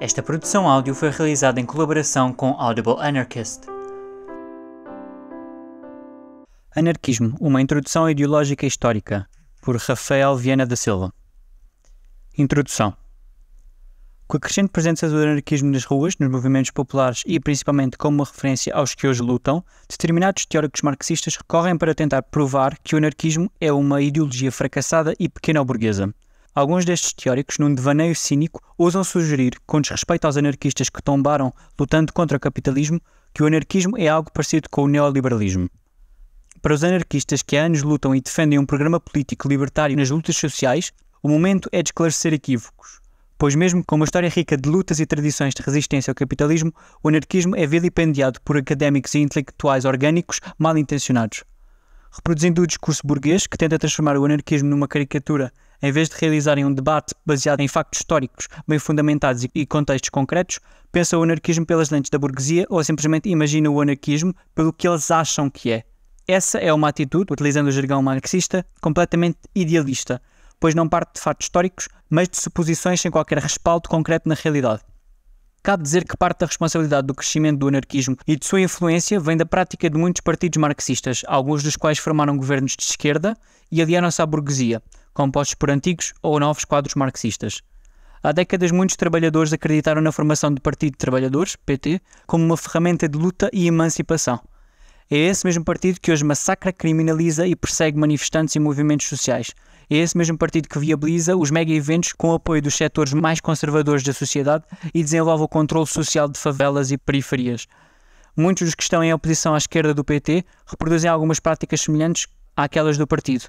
Esta produção áudio foi realizada em colaboração com Audible Anarchist. Anarquismo, uma introdução ideológica e histórica, por Rafael Viana da Silva. Introdução. Com a crescente presença do anarquismo nas ruas, nos movimentos populares e principalmente como uma referência aos que hoje lutam, determinados teóricos marxistas recorrem para tentar provar que o anarquismo é uma ideologia fracassada e pequena burguesa. Alguns destes teóricos, num devaneio cínico, ousam sugerir, com desrespeito aos anarquistas que tombaram lutando contra o capitalismo, que o anarquismo é algo parecido com o neoliberalismo. Para os anarquistas que há anos lutam e defendem um programa político libertário nas lutas sociais, o momento é de esclarecer equívocos. Pois, mesmo com uma história rica de lutas e tradições de resistência ao capitalismo, o anarquismo é vilipendiado por académicos e intelectuais orgânicos mal intencionados reproduzindo o discurso burguês que tenta transformar o anarquismo numa caricatura em vez de realizarem um debate baseado em factos históricos bem fundamentados e contextos concretos, pensam o anarquismo pelas lentes da burguesia ou simplesmente imaginam o anarquismo pelo que eles acham que é. Essa é uma atitude, utilizando o jargão marxista, completamente idealista, pois não parte de factos históricos, mas de suposições sem qualquer respaldo concreto na realidade. Cabe dizer que parte da responsabilidade do crescimento do anarquismo e de sua influência vem da prática de muitos partidos marxistas, alguns dos quais formaram governos de esquerda e aliaram-se à burguesia, compostos por antigos ou novos quadros marxistas. Há décadas, muitos trabalhadores acreditaram na formação do Partido de Trabalhadores, PT, como uma ferramenta de luta e emancipação. É esse mesmo partido que hoje massacra, criminaliza e persegue manifestantes e movimentos sociais. É esse mesmo partido que viabiliza os mega-eventos com o apoio dos setores mais conservadores da sociedade e desenvolve o controle social de favelas e periferias. Muitos dos que estão em oposição à esquerda do PT reproduzem algumas práticas semelhantes àquelas do partido.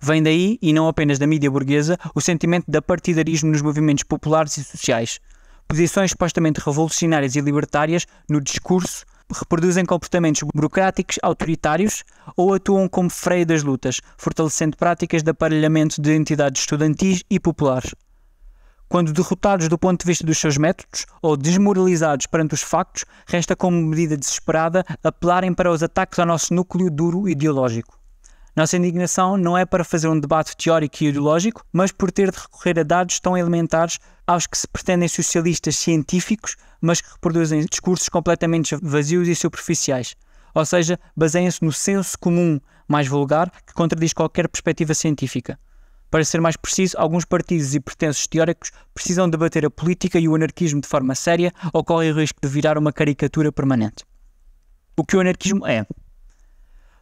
Vem daí, e não apenas da mídia burguesa, o sentimento de partidarismo nos movimentos populares e sociais. Posições supostamente revolucionárias e libertárias no discurso reproduzem comportamentos burocráticos autoritários ou atuam como freio das lutas, fortalecendo práticas de aparelhamento de entidades estudantis e populares. Quando derrotados do ponto de vista dos seus métodos ou desmoralizados perante os factos, resta como medida desesperada apelarem para os ataques ao nosso núcleo duro ideológico. Nossa indignação não é para fazer um debate teórico e ideológico, mas por ter de recorrer a dados tão elementares aos que se pretendem socialistas científicos, mas que reproduzem discursos completamente vazios e superficiais. Ou seja, baseiam-se no senso comum mais vulgar que contradiz qualquer perspectiva científica. Para ser mais preciso, alguns partidos e pretensos teóricos precisam debater a política e o anarquismo de forma séria ou correm o risco de virar uma caricatura permanente. O que o anarquismo é?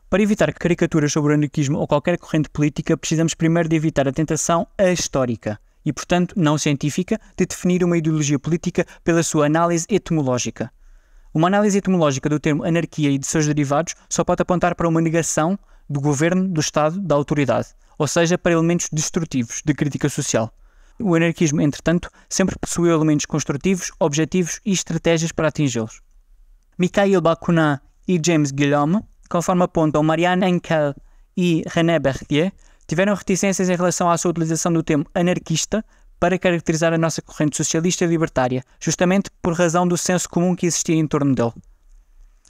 Para evitar caricaturas sobre o anarquismo ou qualquer corrente política, precisamos primeiro de evitar a tentação histórica e, portanto, não científica, de definir uma ideologia política pela sua análise etimológica. Uma análise etimológica do termo anarquia e de seus derivados só pode apontar para uma negação do governo, do Estado, da autoridade, ou seja, para elementos destrutivos de crítica social. O anarquismo, entretanto, sempre possuiu elementos construtivos, objetivos e estratégias para atingi-los. Mikhail Bakunin e James Guillaume conforme apontam Marianne Henkel e René Berthier, tiveram reticências em relação à sua utilização do termo anarquista para caracterizar a nossa corrente socialista e libertária, justamente por razão do senso comum que existia em torno dele.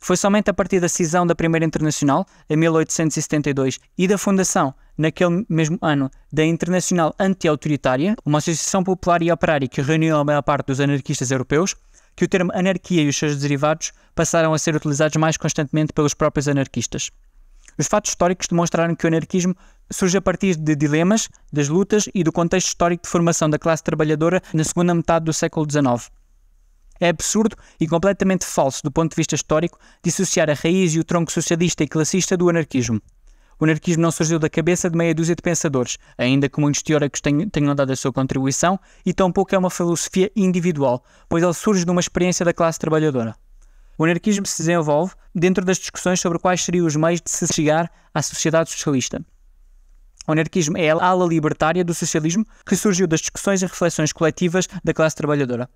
Foi somente a partir da cisão da Primeira Internacional, em 1872, e da fundação, naquele mesmo ano, da Internacional Anti-Autoritária, uma associação popular e operária que reuniu a maior parte dos anarquistas europeus, que o termo anarquia e os seus derivados passaram a ser utilizados mais constantemente pelos próprios anarquistas. Os fatos históricos demonstraram que o anarquismo surge a partir de dilemas, das lutas e do contexto histórico de formação da classe trabalhadora na segunda metade do século XIX. É absurdo e completamente falso do ponto de vista histórico dissociar a raiz e o tronco socialista e classista do anarquismo. O anarquismo não surgiu da cabeça de meia dúzia de pensadores, ainda que muitos teóricos tenham dado a sua contribuição, e tampouco é uma filosofia individual, pois ele surge de uma experiência da classe trabalhadora. O anarquismo se desenvolve dentro das discussões sobre quais seriam os meios de se chegar à sociedade socialista. O anarquismo é a ala libertária do socialismo que surgiu das discussões e reflexões coletivas da classe trabalhadora.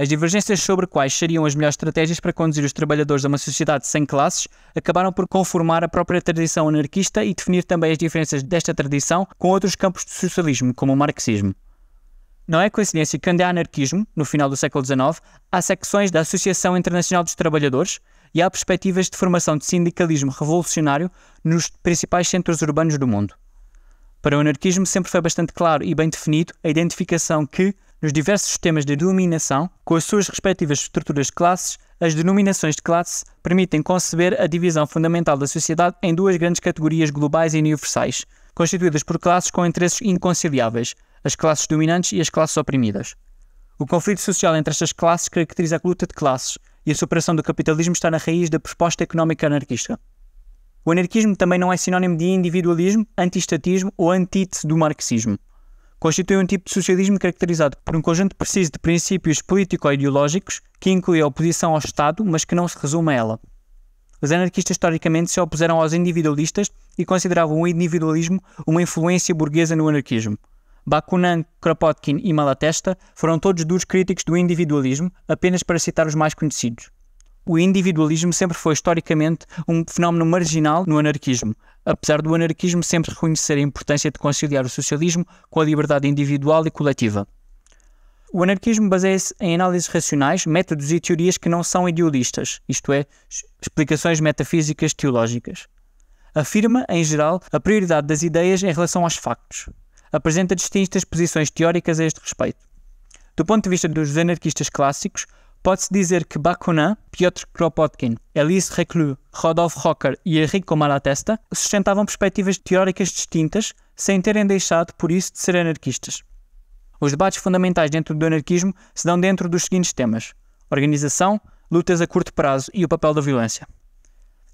As divergências sobre quais seriam as melhores estratégias para conduzir os trabalhadores a uma sociedade sem classes acabaram por conformar a própria tradição anarquista e definir também as diferenças desta tradição com outros campos do socialismo, como o marxismo. Não é coincidência que, onde há anarquismo, no final do século XIX, há secções da Associação Internacional dos Trabalhadores e há perspectivas de formação de sindicalismo revolucionário nos principais centros urbanos do mundo. Para o anarquismo sempre foi bastante claro e bem definido a identificação que nos diversos sistemas de denominação, com as suas respectivas estruturas de classes, as denominações de classe permitem conceber a divisão fundamental da sociedade em duas grandes categorias globais e universais, constituídas por classes com interesses inconciliáveis, as classes dominantes e as classes oprimidas. O conflito social entre estas classes caracteriza a luta de classes, e a superação do capitalismo está na raiz da proposta económica anarquista. O anarquismo também não é sinónimo de individualismo, antistatismo ou antítese do marxismo constitui um tipo de socialismo caracterizado por um conjunto preciso de princípios político-ideológicos que inclui a oposição ao Estado, mas que não se resume a ela. Os anarquistas historicamente se opuseram aos individualistas e consideravam o individualismo uma influência burguesa no anarquismo. Bakunin, Kropotkin e Malatesta foram todos duros críticos do individualismo, apenas para citar os mais conhecidos o individualismo sempre foi historicamente um fenómeno marginal no anarquismo, apesar do anarquismo sempre reconhecer a importância de conciliar o socialismo com a liberdade individual e coletiva. O anarquismo baseia-se em análises racionais, métodos e teorias que não são idealistas, isto é, explicações metafísicas teológicas. Afirma, em geral, a prioridade das ideias em relação aos factos. Apresenta distintas posições teóricas a este respeito. Do ponto de vista dos anarquistas clássicos, Pode-se dizer que Bakunin, Piotr Kropotkin, Elise Reclus, Rodolphe Rocker e Enrico Malatesta sustentavam perspectivas teóricas distintas, sem terem deixado, por isso, de ser anarquistas. Os debates fundamentais dentro do anarquismo se dão dentro dos seguintes temas: organização, lutas a curto prazo e o papel da violência.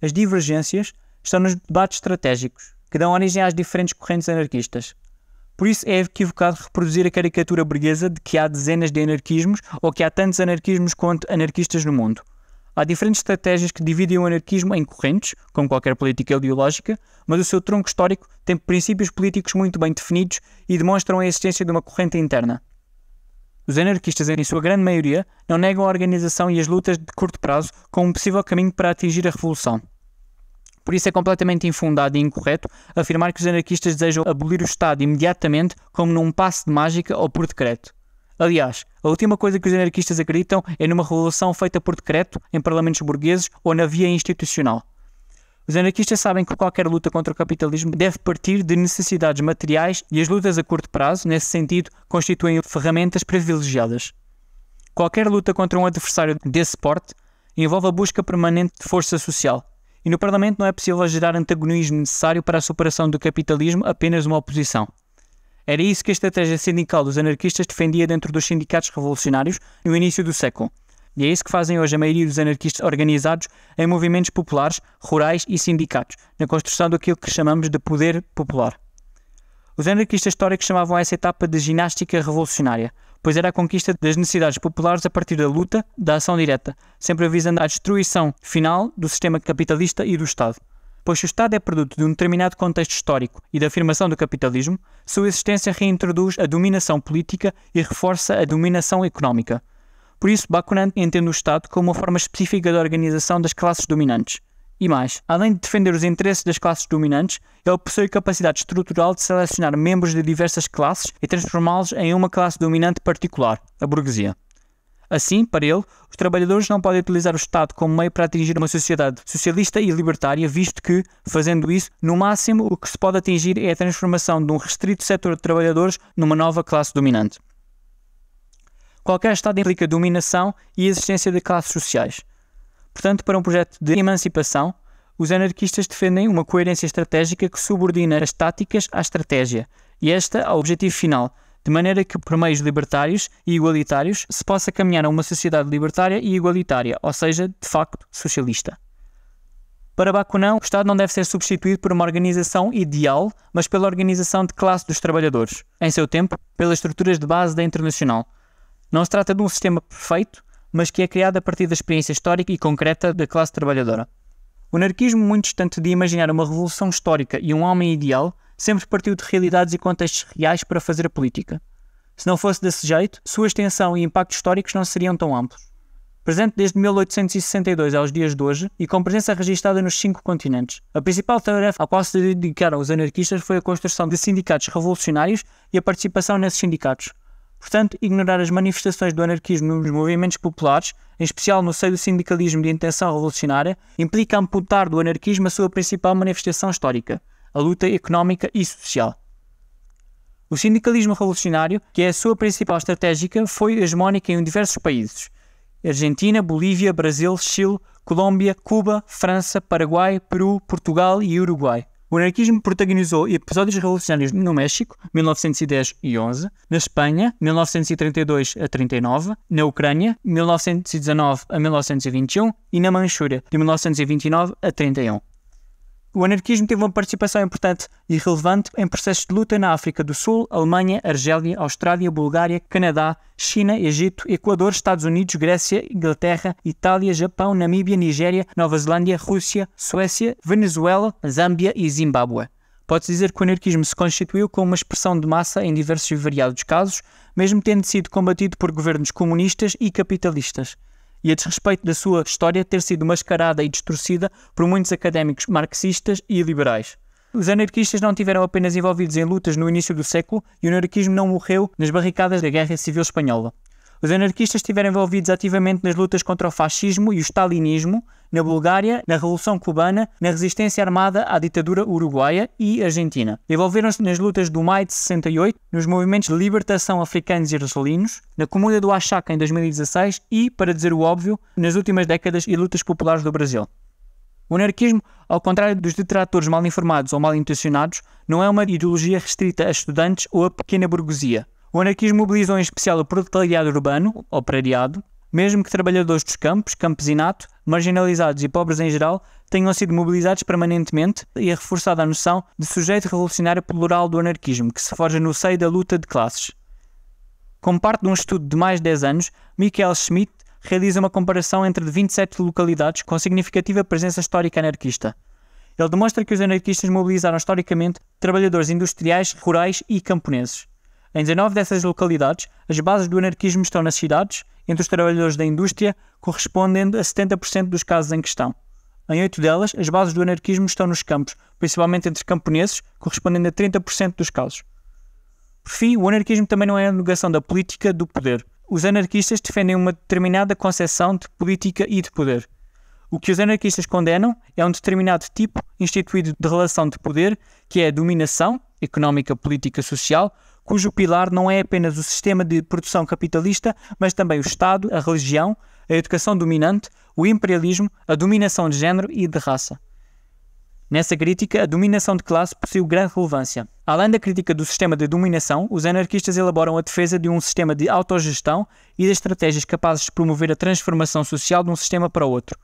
As divergências estão nos debates estratégicos, que dão origem às diferentes correntes anarquistas. Por isso é equivocado reproduzir a caricatura burguesa de que há dezenas de anarquismos ou que há tantos anarquismos quanto anarquistas no mundo. Há diferentes estratégias que dividem o anarquismo em correntes, como qualquer política ideológica, mas o seu tronco histórico tem princípios políticos muito bem definidos e demonstram a existência de uma corrente interna. Os anarquistas, em sua grande maioria, não negam a organização e as lutas de curto prazo como um possível caminho para atingir a revolução. Por isso é completamente infundado e incorreto afirmar que os anarquistas desejam abolir o Estado imediatamente, como num passo de mágica ou por decreto. Aliás, a última coisa que os anarquistas acreditam é numa revolução feita por decreto em parlamentos burgueses ou na via institucional. Os anarquistas sabem que qualquer luta contra o capitalismo deve partir de necessidades materiais e as lutas a curto prazo, nesse sentido, constituem ferramentas privilegiadas. Qualquer luta contra um adversário desse porte envolve a busca permanente de força social, e no Parlamento não é possível gerar antagonismo necessário para a superação do capitalismo apenas uma oposição. Era isso que a estratégia sindical dos anarquistas defendia dentro dos sindicatos revolucionários no início do século. E é isso que fazem hoje a maioria dos anarquistas organizados em movimentos populares, rurais e sindicatos, na construção daquilo que chamamos de poder popular. Os anarquistas históricos chamavam essa etapa de ginástica revolucionária, pois era a conquista das necessidades populares a partir da luta, da ação direta, sempre visando a destruição final do sistema capitalista e do Estado. Pois se o Estado é produto de um determinado contexto histórico e da afirmação do capitalismo, sua existência reintroduz a dominação política e reforça a dominação económica. Por isso, Bakunin entende o Estado como uma forma específica de organização das classes dominantes. E mais, além de defender os interesses das classes dominantes, ele possui capacidade estrutural de selecionar membros de diversas classes e transformá-los em uma classe dominante particular, a burguesia. Assim, para ele, os trabalhadores não podem utilizar o Estado como meio para atingir uma sociedade socialista e libertária, visto que, fazendo isso, no máximo o que se pode atingir é a transformação de um restrito setor de trabalhadores numa nova classe dominante. Qualquer Estado implica dominação e existência de classes sociais. Portanto, para um projeto de emancipação, os anarquistas defendem uma coerência estratégica que subordina as táticas à estratégia e esta ao objetivo final, de maneira que, por meios libertários e igualitários, se possa caminhar a uma sociedade libertária e igualitária, ou seja, de facto, socialista. Para Bakunin, o Estado não deve ser substituído por uma organização ideal, mas pela organização de classe dos trabalhadores, em seu tempo, pelas estruturas de base da Internacional. Não se trata de um sistema perfeito, mas que é criada a partir da experiência histórica e concreta da classe trabalhadora. O anarquismo, muito distante de imaginar uma revolução histórica e um homem ideal, sempre partiu de realidades e contextos reais para fazer a política. Se não fosse desse jeito, sua extensão e impactos históricos não seriam tão amplos. Presente desde 1862 aos dias de hoje e com presença registada nos cinco continentes. A principal tarefa à qual se dedicaram os anarquistas foi a construção de sindicatos revolucionários e a participação nesses sindicatos, Portanto, ignorar as manifestações do anarquismo nos movimentos populares, em especial no seio do sindicalismo de intenção revolucionária, implica amputar do anarquismo a sua principal manifestação histórica, a luta económica e social. O sindicalismo revolucionário, que é a sua principal estratégica, foi hegemónica em diversos países: Argentina, Bolívia, Brasil, Chile, Colômbia, Cuba, França, Paraguai, Peru, Portugal e Uruguai. O anarquismo protagonizou episódios revolucionários no México, 1910 e 11, na Espanha, 1932 a 39, na Ucrânia, 1919 a 1921 e na Manchúria, de 1929 a 31. O anarquismo teve uma participação importante e relevante em processos de luta na África do Sul, Alemanha, Argélia, Austrália, Bulgária, Canadá, China, Egito, Equador, Estados Unidos, Grécia, Inglaterra, Itália, Japão, Namíbia, Nigéria, Nova Zelândia, Rússia, Suécia, Venezuela, Zâmbia e Zimbábue. Pode-se dizer que o anarquismo se constituiu como uma expressão de massa em diversos e variados casos, mesmo tendo sido combatido por governos comunistas e capitalistas e a desrespeito da sua história ter sido mascarada e distorcida por muitos académicos marxistas e liberais. Os anarquistas não tiveram apenas envolvidos em lutas no início do século e o anarquismo não morreu nas barricadas da Guerra Civil Espanhola. Os anarquistas estiveram envolvidos ativamente nas lutas contra o fascismo e o stalinismo na Bulgária, na Revolução Cubana, na resistência armada à ditadura uruguaia e argentina. Envolveram-se nas lutas do Maio de 68, nos movimentos de libertação africanos e russolinos, na Comuna do Achaca em 2016 e, para dizer o óbvio, nas últimas décadas e lutas populares do Brasil. O anarquismo, ao contrário dos detratores mal informados ou mal intencionados, não é uma ideologia restrita a estudantes ou a pequena burguesia. O anarquismo mobilizou em especial o proletariado urbano, operariado, mesmo que trabalhadores dos campos, campesinato, marginalizados e pobres em geral, tenham sido mobilizados permanentemente e é reforçada a noção de sujeito revolucionário plural do anarquismo, que se forja no seio da luta de classes. Como parte de um estudo de mais de 10 anos, Michael Schmidt realiza uma comparação entre 27 localidades com significativa presença histórica anarquista. Ele demonstra que os anarquistas mobilizaram historicamente trabalhadores industriais, rurais e camponeses. Em 19 dessas localidades, as bases do anarquismo estão nas cidades, entre os trabalhadores da indústria, correspondendo a 70% dos casos em questão. Em oito delas, as bases do anarquismo estão nos campos, principalmente entre camponeses, correspondendo a 30% dos casos. Por fim, o anarquismo também não é a negação da política do poder. Os anarquistas defendem uma determinada concepção de política e de poder. O que os anarquistas condenam é um determinado tipo instituído de relação de poder, que é a dominação, económica, política, social, cujo pilar não é apenas o sistema de produção capitalista, mas também o Estado, a religião, a educação dominante, o imperialismo, a dominação de género e de raça. Nessa crítica, a dominação de classe possui grande relevância. Além da crítica do sistema de dominação, os anarquistas elaboram a defesa de um sistema de autogestão e de estratégias capazes de promover a transformação social de um sistema para outro.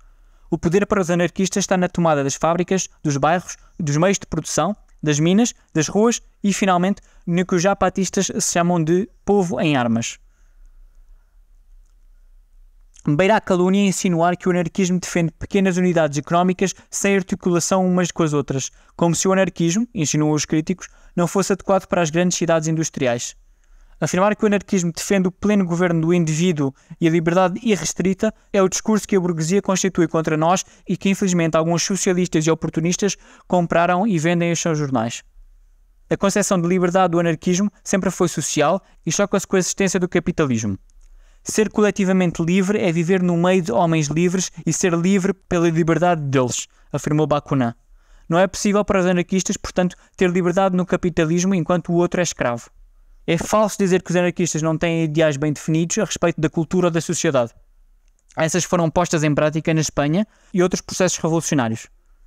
O poder para os anarquistas está na tomada das fábricas, dos bairros, dos meios de produção das minas, das ruas e, finalmente, no que os japatistas se chamam de povo em armas. Beira a calúnia insinuar que o anarquismo defende pequenas unidades económicas sem articulação umas com as outras, como se o anarquismo, insinuam os críticos, não fosse adequado para as grandes cidades industriais. Afirmar que o anarquismo defende o pleno governo do indivíduo e a liberdade irrestrita é o discurso que a burguesia constitui contra nós e que, infelizmente, alguns socialistas e oportunistas compraram e vendem os seus jornais. A concepção de liberdade do anarquismo sempre foi social e choca-se com a existência do capitalismo. Ser coletivamente livre é viver no meio de homens livres e ser livre pela liberdade deles, afirmou Bakunin. Não é possível para os anarquistas, portanto, ter liberdade no capitalismo enquanto o outro é escravo. É falso dizer que os anarquistas não têm ideais bem definidos a respeito da cultura ou da sociedade. Essas foram postas em prática na Espanha e outros processos revolucionários.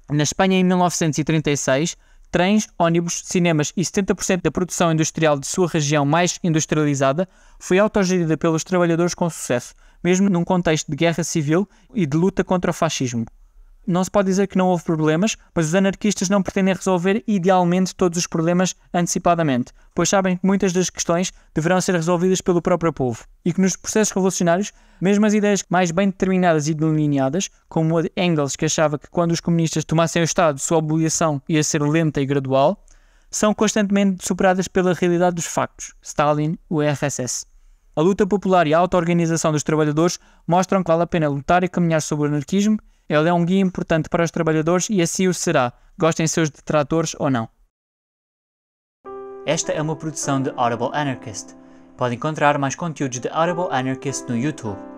Na Espanha, em 1936, trens, ônibus, cinemas e 70% da produção industrial de sua região mais industrializada foi autogerida pelos trabalhadores com sucesso, mesmo num contexto de guerra civil e de luta contra o fascismo não se pode dizer que não houve problemas, mas os anarquistas não pretendem resolver idealmente todos os problemas antecipadamente, pois sabem que muitas das questões deverão ser resolvidas pelo próprio povo e que nos processos revolucionários, mesmo as ideias mais bem determinadas e delineadas, como a de Engels, que achava que quando os comunistas tomassem o Estado, sua obrigação ia ser lenta e gradual, são constantemente superadas pela realidade dos factos. Stalin, o RSS. A luta popular e a auto-organização dos trabalhadores mostram que vale a pena lutar e caminhar sobre o anarquismo ele é um guia importante para os trabalhadores e assim o será, gostem seus detratores ou não. Esta é uma produção de Audible Anarchist. Pode encontrar mais conteúdos de Audible Anarchist no YouTube.